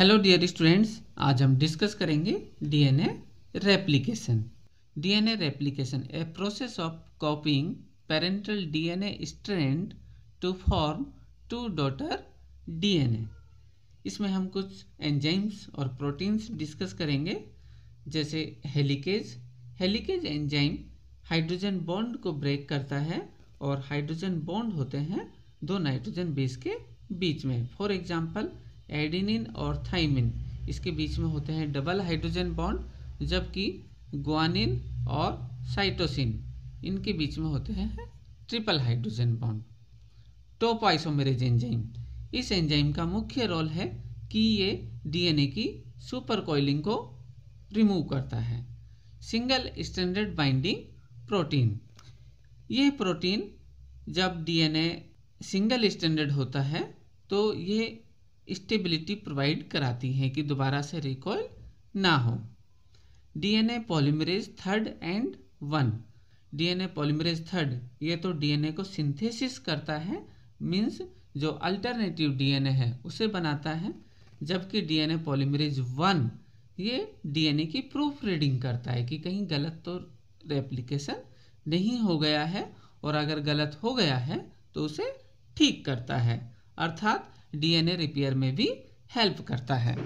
Hello dear students आज हम discuss करेंगे DNA replication DNA replication a process of copying parental DNA strand to form two daughter DNA इसमें हम कुछ enzymes और प्रोटीन्स डिस्कस करेंगे जैसे helicase helicase enzyme hydrogen bond को ब्रेक करता है और हाइड्रोजन बॉन्ड होते हैं दो नाइट्रोजन बेस के बीच में फॉर एग्जाम्पल एडिनिन और थाइमिन इसके बीच में होते हैं डबल हाइड्रोजन बॉन्ड जबकि ग्वानिन और साइटोसिन इनके बीच में होते हैं triple hydrogen bond topoisomerase enzyme इस एंजाइम का मुख्य रोल है कि ये डीएनए की सुपर कॉइलिंग को रिमूव करता है सिंगल स्टैंडर्ड बाइंडिंग प्रोटीन ये प्रोटीन जब डीएनए सिंगल स्टैंडर्ड होता है तो ये स्टेबिलिटी प्रोवाइड कराती हैं कि दोबारा से रिकॉल ना हो DNA polymerase third and one DNA polymerase third ये तो डीएनए को सिंथेसिस करता है मीन्स जो अल्टरनेटिव डीएनए है उसे बनाता है जबकि डीएनए पॉलीमरेज वन ये डीएनए की प्रूफ रीडिंग करता है कि कहीं गलत तो रेप्लिकेशन नहीं हो गया है और अगर गलत हो गया है तो उसे ठीक करता है अर्थात डीएनए रिपेयर में भी हेल्प करता है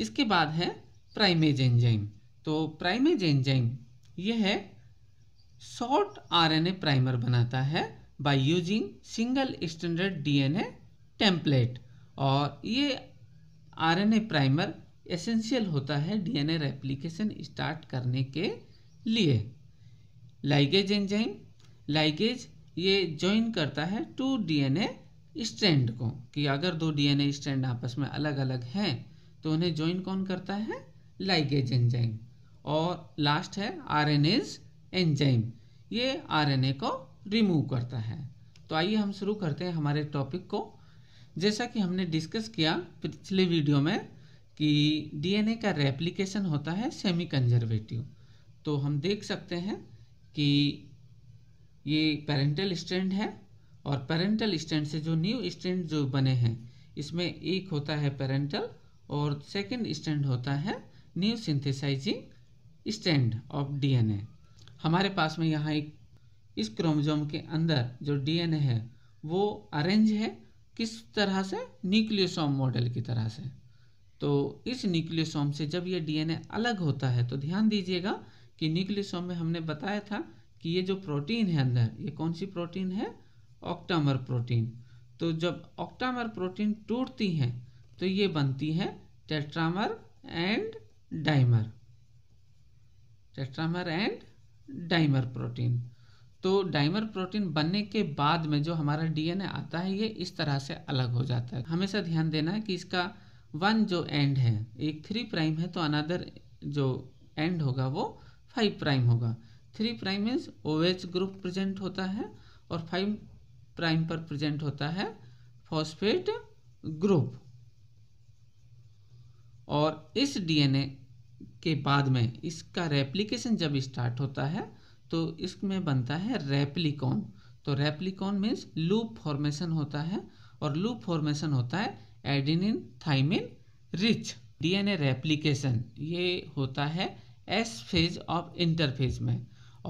इसके बाद है प्राइमेज एंजाइम तो प्राइमेज एंजाइम यह है शॉर्ट आरएनए प्राइमर बनाता है by using single standard DNA template और ये आरएनए प्राइमर एसेंशियल होता है डीएनए रेप्लिकेशन स्टार्ट करने के लिए लाइगेज एंजाइम लाइगेज ये ज्वाइन करता है टू डीएनए स्ट्रैंड को कि अगर दो डीएनए स्ट्रैंड आपस में अलग अलग हैं तो उन्हें ज्वाइन कौन करता है लाइगेज एंजाइम और लास्ट है आर एन एज एंजाइम ये आरएनए को रिमूव करता है तो आइए हम शुरू करते हैं हमारे टॉपिक को जैसा कि हमने डिस्कस किया पिछले वीडियो में कि डीएनए का रेप्लिकेशन होता है सेमी कंजर्वेटिव तो हम देख सकते हैं कि ये पेरेंटल स्ट्रैंड है और पेरेंटल स्टैंड से जो न्यू स्टैंड जो बने हैं इसमें एक होता है पेरेंटल और सेकंड स्टैंड होता है new synthesizing stand of DNA हमारे पास में यहाँ एक इस क्रोमोजोम के अंदर जो डीएनए है वो अरेंज है किस तरह से न्यूक्लियोसोम मॉडल की तरह से तो इस न्यूक्लियोसोम से जब ये डीएनए अलग होता है तो ध्यान दीजिएगा कि न्यूक्लियोसोम में हमने बताया था कि ये जो प्रोटीन है अंदर ये कौन सी प्रोटीन है ऑक्टामर प्रोटीन तो जब ऑक्टामर प्रोटीन टूटती हैं तो ये बनती है tetramer and dimer tetramer and dimer protein तो डाइमर प्रोटीन बनने के बाद में जो हमारा डीएनए आता है ये इस तरह से अलग हो जाता है हमेशा ध्यान देना है कि इसका वन जो एंड है एक थ्री प्राइम है तो अनदर जो एंड होगा वो फाइव प्राइम होगा three prime means O group present होता है और फाइव प्राइम पर प्रेजेंट होता है फॉस्फेट ग्रुप और इस डीएनए के बाद में इसका रेप्लिकेशन जब स्टार्ट होता है तो इसमें बनता है रेप्लिकॉन तो रेप्लिकॉन मीन्स लूप फॉर्मेशन होता है और लूप फॉर्मेशन होता है adenine thymine rich DNA replication ये होता है एस फेज ऑफ इंटरफेज में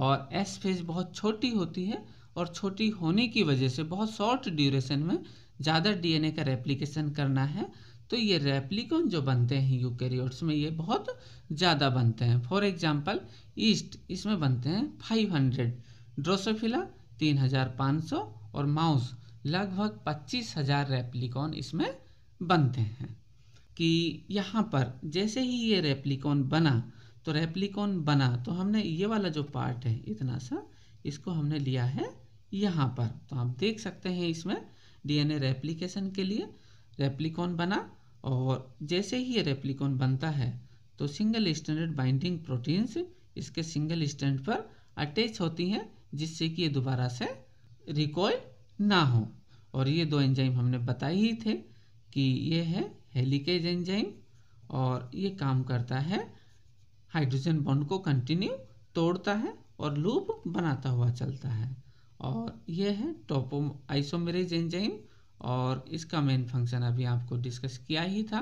और एस फेज बहुत छोटी होती है और छोटी होने की वजह से बहुत शॉर्ट ड्यूरेशन में ज़्यादा डीएनए का रेप्लिकेशन करना है तो ये रेप्लिकॉन जो बनते हैं यूकैरियोट्स में ये बहुत ज़्यादा बनते हैं फॉर एग्जाम्पल ईस्ट इसमें बनते हैं 500 ड्रोसोफिला तीन और माउस लगभग पच्चीस रेप्लिकॉन इसमें बनते हैं कि यहाँ पर जैसे ही ये रेप्लिकॉन बना तो रेप्लिकॉन बना तो हमने ये वाला जो पार्ट है इतना सा इसको हमने लिया है यहाँ पर तो आप देख सकते हैं इसमें डीएनए रेप्लिकेशन के लिए रेप्लिकॉन बना और जैसे ही ये रेप्लिकॉन बनता है तो सिंगल स्टैंडर्ड बाइंडिंग प्रोटीन्स इसके सिंगल स्टैंड पर अटैच होती हैं जिससे कि ये दोबारा से रिकॉयल ना हो और ये दो एंजाइम हमने बताए ही थे कि ये है हेलिकेज एंजाइम और ये काम करता है हाइड्रोजन बॉन्ड को कंटिन्यू तोड़ता है और लूप बनाता हुआ चलता है और ये है टोपो आइसोमेरेज एंजाइम और इसका मेन फंक्शन अभी आपको डिस्कस किया ही था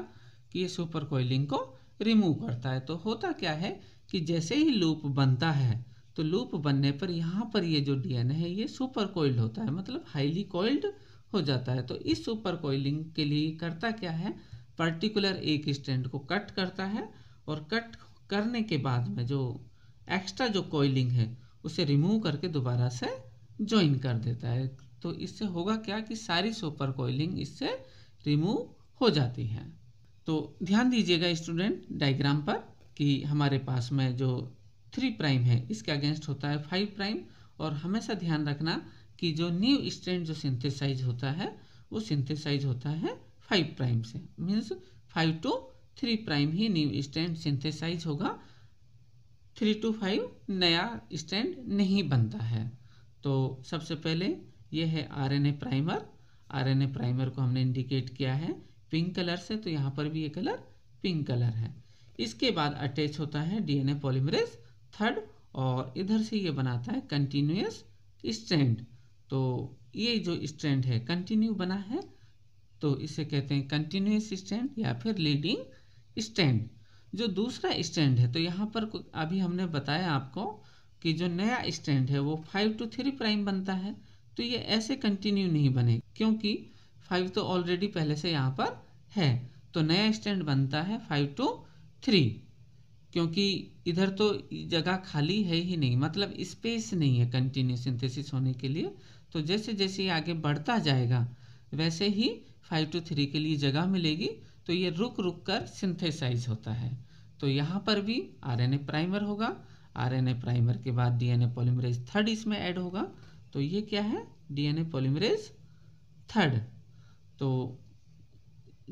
कि ये सुपर कोयलिंग को रिमूव करता है तो होता क्या है कि जैसे ही लूप बनता है तो लूप बनने पर यहाँ पर ये जो डीएनए है ये सुपर कोइल्ड होता है मतलब हाईली कोइल्ड हो जाता है तो इस सुपर कोइलिंग के लिए करता क्या है पर्टिकुलर एक स्टैंड को कट करता है और कट करने के बाद में जो एक्स्ट्रा जो कोइलिंग है उसे रिमूव करके दोबारा से ज्वाइन कर देता है तो इससे होगा क्या कि सारी सुपर कोयलिंग इससे रिमूव हो जाती है तो ध्यान दीजिएगा स्टूडेंट डायग्राम पर कि हमारे पास में जो थ्री प्राइम है इसके अगेंस्ट होता है फाइव प्राइम और हमेशा ध्यान रखना कि जो न्यू स्टैंड जो सिंथेसाइज होता है वो सिंथेसाइज होता है फाइव प्राइम से means five to three prime ही न्यू स्टैंड सिंथेसाइज होगा थ्री टू फाइव नया स्टैंड नहीं बनता है तो सबसे पहले ये है आरएनए प्राइमर आरएनए प्राइमर को हमने इंडिकेट किया है पिंक कलर से तो यहाँ पर भी ये कलर पिंक कलर है इसके बाद अटैच होता है डीएनए पॉलीमरेज थर्ड और इधर से ये बनाता है कंटिन्यूस स्ट्रैंड तो ये जो स्ट्रैंड है कंटिन्यू बना है तो इसे कहते हैं कंटिन्यूस स्ट्रैंड या फिर लीडिंग स्टैंड जो दूसरा स्टैंड है तो यहाँ पर अभी हमने बताया आपको कि जो नया स्टैंड है वो फाइव टू थ्री प्राइम बनता है तो ये ऐसे कंटिन्यू नहीं बनेगा क्योंकि फाइव तो ऑलरेडी पहले से यहाँ पर है तो नया स्टैंड बनता है फाइव टू थ्री क्योंकि इधर तो जगह खाली है ही नहीं मतलब स्पेस नहीं है कंटिन्यू सिंथेसिस होने के लिए तो जैसे जैसे आगे बढ़ता जाएगा वैसे ही फाइव टू थ्री के लिए जगह मिलेगी तो ये रुक रुक कर सिंथेसाइज होता है तो यहाँ पर भी आर प्राइमर होगा आरएनए प्राइमर के बाद डीएनए पॉलीमरेज थर्ड इसमें ऐड होगा तो ये क्या है डीएनए पॉलीमरेज थर्ड तो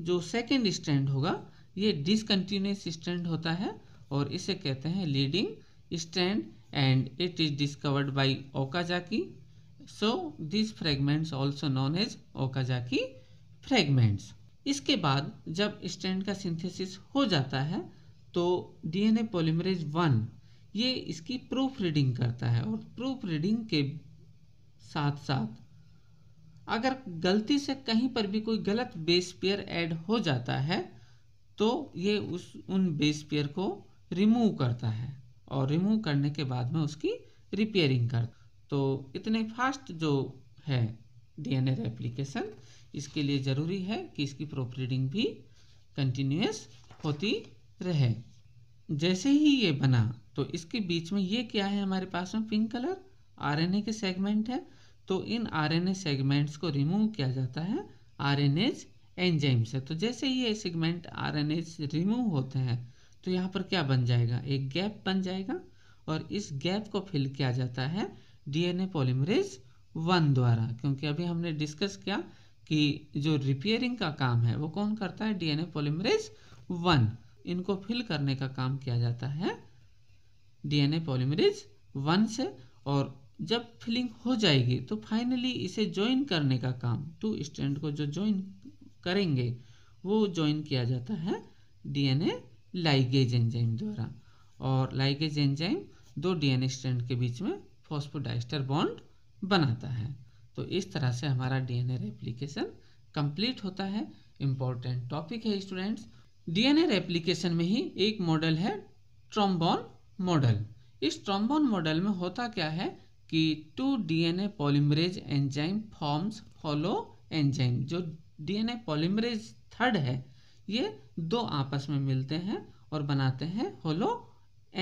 जो सेकेंड स्टैंड होगा ये डिसकंटिन्यूस स्टैंड होता है और इसे कहते हैं leading stand and it is discovered by Okazaki so this fragments also known as Okazaki fragments इसके बाद जब स्टैंड का सिंथेसिस हो जाता है तो डीएनए पॉलीमरेज वन ये इसकी प्रूफ रीडिंग करता है और प्रूफ रीडिंग के साथ साथ अगर गलती से कहीं पर भी कोई गलत बेस पेयर ऐड हो जाता है तो ये उस उन बेस पेयर को रिमूव करता है और रिमूव करने के बाद में उसकी रिपेयरिंग कर तो इतने फास्ट जो है डीएनए रेप्लिकेशन इसके लिए ज़रूरी है कि इसकी प्रोफ रीडिंग भी कंटिन्यूस होती रहे जैसे ही ये बना तो इसके बीच में ये क्या है हमारे पास में पिंक कलर आरएनए के सेगमेंट है तो इन आरएनए सेगमेंट्स को रिमूव किया जाता है आरएनएज एंजाइम से तो जैसे ही ये सेगमेंट आरएनएज रिमूव होते हैं तो यहाँ पर क्या बन जाएगा एक गैप बन जाएगा और इस गैप को फिल किया जाता है डीएनए पॉलीमरेज वन द्वारा क्योंकि अभी हमने डिस्कस किया कि जो रिपेयरिंग का काम है वो कौन करता है डीएनए पॉलीमरेज वन इनको फिल करने का काम किया जाता है डीएनए पॉलीमरेज वन से और जब फिलिंग हो जाएगी तो फाइनली इसे ज्वाइन करने का काम टू स्टैंड को जो ज्वाइन करेंगे वो ज्वाइन किया जाता है डीएनए लाइगेज एंजाइम द्वारा और लाइगेज एंजाइम दो डीएनए स्टैंड के बीच में फॉस्फोडाइस्टर बॉन्ड बनाता है तो इस तरह से हमारा डीएनए रेप्लिकेशन कंप्लीट होता है इम्पोर्टेंट टॉपिक है स्टूडेंट्स डीएनए रेप्लिकेशन में ही एक मॉडल है ट्रोम्बोन मॉडल इस ट्रोम्बोन मॉडल में होता क्या है कि two DNA polymerase enzyme forms follow enzyme जो डीएनए पॉलीमरेज थर्ड है ये दो आपस में मिलते हैं और बनाते हैं 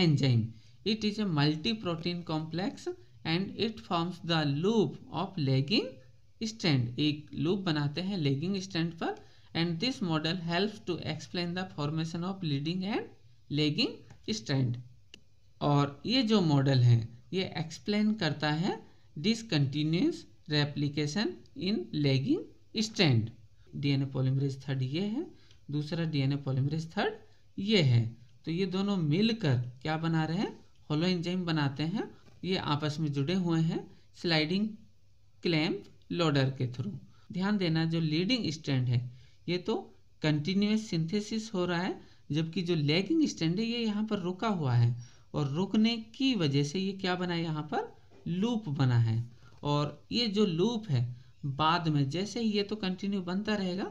holoenzyme it is a multi protein complex and it forms the loop of lagging stand एक लूप बनाते हैं लेगिंग स्टैंड पर and this model helps to explain the formation of leading and lagging stand और ये जो model है ये explain करता है discontinuous replication in lagging stand DNA polymerase third ये है दूसरा डीएनए पॉलीमरेज थर्ड ये है तो ये दोनों मिलकर क्या बना रहे हैं होलो इंजाइम बनाते हैं ये आपस में जुड़े हुए हैं स्लाइडिंग क्लैम्प लोडर के थ्रू ध्यान देना जो लीडिंग स्टैंड है ये तो कंटिन्यूस सिंथेसिस हो रहा है जबकि जो लैगिंग स्टैंड है ये यहाँ पर रुका हुआ है और रुकने की वजह से ये क्या बना है यहाँ पर लूप बना है और ये जो लूप है बाद में जैसे ही ये तो कंटिन्यू बनता रहेगा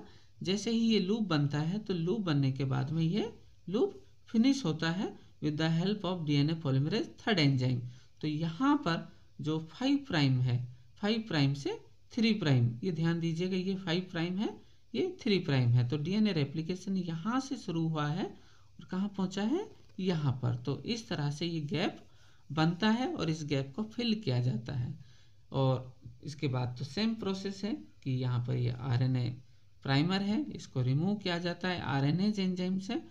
जैसे ही ये लूप बनता है तो लूप बनने के बाद में ये लूप फिनिश होता है with the help of DNA polymerase third enzyme तो यहाँ पर जो फाइव प्राइम है फाइव प्राइम से थ्री प्राइम ये ध्यान दीजिएगा ये फाइव प्राइम है ये थ्री प्राइम है तो डीएनए रेप्लिकेशन यहाँ से शुरू हुआ है और कहाँ पहुँचा है यहाँ पर तो इस तरह से ये गैप बनता है और इस गैप को फिल किया जाता है और इसके बाद तो सेम प्रोसेस है कि यहाँ पर ये आरएनए प्राइमर है इसको रिमूव किया जाता है आरएनए एन से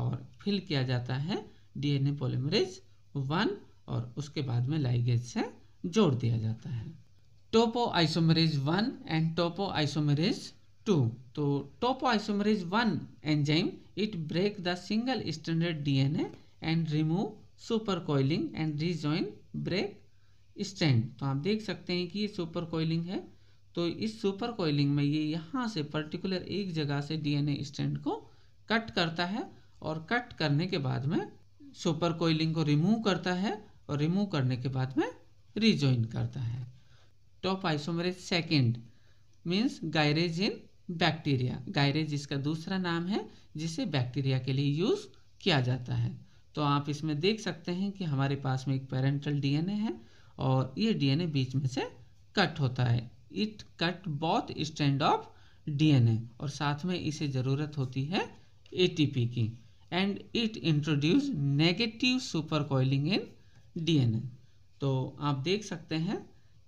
और फिल किया जाता है डीएनए पॉलीमरेज वन और उसके बाद में लाइगेज से जोड़ दिया जाता है topoisomerase one and topoisomerase 2. So one enzyme it break the single standard DNA and remove super coiling and rejoin break stand तो आप देख सकते हैं कि ये सुपर कोइलिंग है तो इस सुपर कोयलिंग में ये यहाँ से पर्टिकुलर एक जगह से डीएनए स्टैंड को कट करता है और कट करने के बाद में सुपर कोइलिंग को रिमूव करता है और रिमूव करने के बाद में रिजॉइन करता है topoisomerase second means gyrase in bacteria gyrase इसका दूसरा नाम है जिसे बैक्टीरिया के लिए यूज़ किया जाता है तो आप इसमें देख सकते हैं कि हमारे पास में एक पेरेंटल डीएनए है और ये डीएनए बीच में से कट होता है it cut both stand of DNA और साथ में इसे ज़रूरत होती है एटीपी की and it introduce negative super coiling in DNA तो आप देख सकते हैं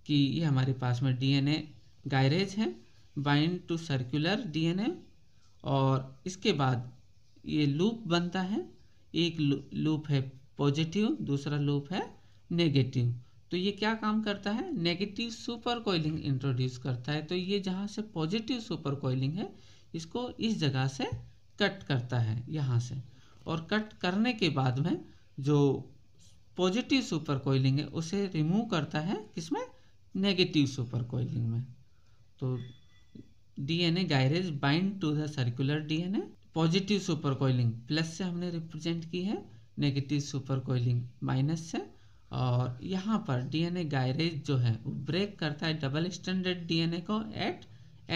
कि ये हमारे पास में डीएनए गायरेज हैं बाइंड टू सर्कुलर डीएनए और इसके बाद ये लूप बनता है एक लूप है पॉजिटिव दूसरा लूप है नेगेटिव तो ये क्या काम करता है नेगेटिव सुपर कोइलिंग इंट्रोड्यूस करता है तो ये जहाँ से पॉजिटिव सुपर कोयलिंग है इसको इस जगह से कट करता है यहाँ से और कट करने के बाद में जो पॉजिटिव सुपर कोयलिंग है उसे रिमूव करता है किसमें नेगेटिव सुपर कोइलिंग में तो DNA gyrase bind to the circular DNA positive super coiling plus से हमने रिप्रेजेंट की है नेगेटिव सुपर कोइलिंग माइनस से और यहाँ पर डीएनए गायरेज जो है वो ब्रेक करता है डबल स्टैंडर्ड डीएनए को at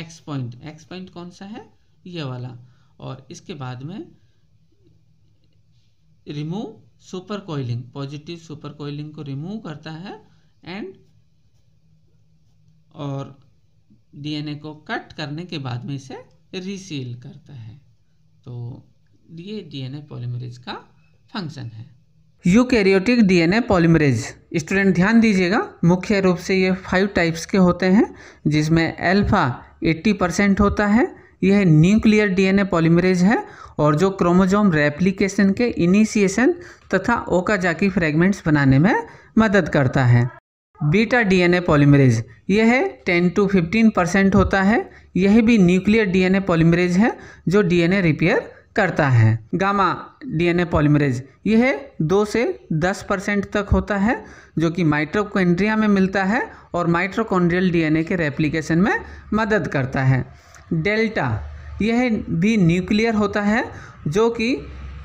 X point X point कौन सा है ये वाला और इसके बाद में remove super coiling positive super coiling को रिमूव करता है एंड और डीएनए को कट करने के बाद में इसे रिसील करता है तो ये डीएनए पॉलीमरेज का फंक्शन है यूकैरियोटिक डीएनए पॉलीमरेज स्टूडेंट ध्यान दीजिएगा मुख्य रूप से ये फाइव टाइप्स के होते हैं जिसमें अल्फा 80 परसेंट होता है यह न्यूक्लियर डीएनए पॉलीमरेज है और जो क्रोमोजोम रेप्लिकेशन के इनिशिएशन तथा ओकाजाकी फ्रेगमेंट्स बनाने में मदद करता है बीटा डीएनए पॉलीमरेज यह है टेन टू फिफ्टीन परसेंट होता है यह भी न्यूक्लियर डीएनए पॉलीमरेज है जो डीएनए रिपेयर करता है गामा डीएनए पॉलीमरेज यह दो से दस परसेंट तक होता है जो कि माइट्रोकोन्ड्रिया में मिलता है और माइट्रोकोन्ड्रियल डीएनए के रेप्लिकेशन में मदद करता है डेल्टा यह भी न्यूक्लियर होता है जो कि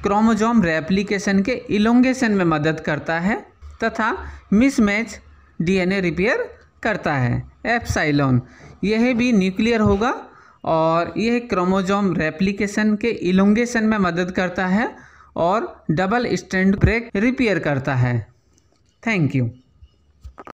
क्रोमोजोम रेप्लिकेशन के इलोंगेशन में मदद करता है तथा मिसमैच डीएनए रिपेयर करता है एप्साइलॉन यह भी न्यूक्लियर होगा और यह क्रोमोजोम रेप्लिकेशन के इलोंगेशन में मदद करता है और डबल स्टैंड ब्रेक रिपेयर करता है थैंक यू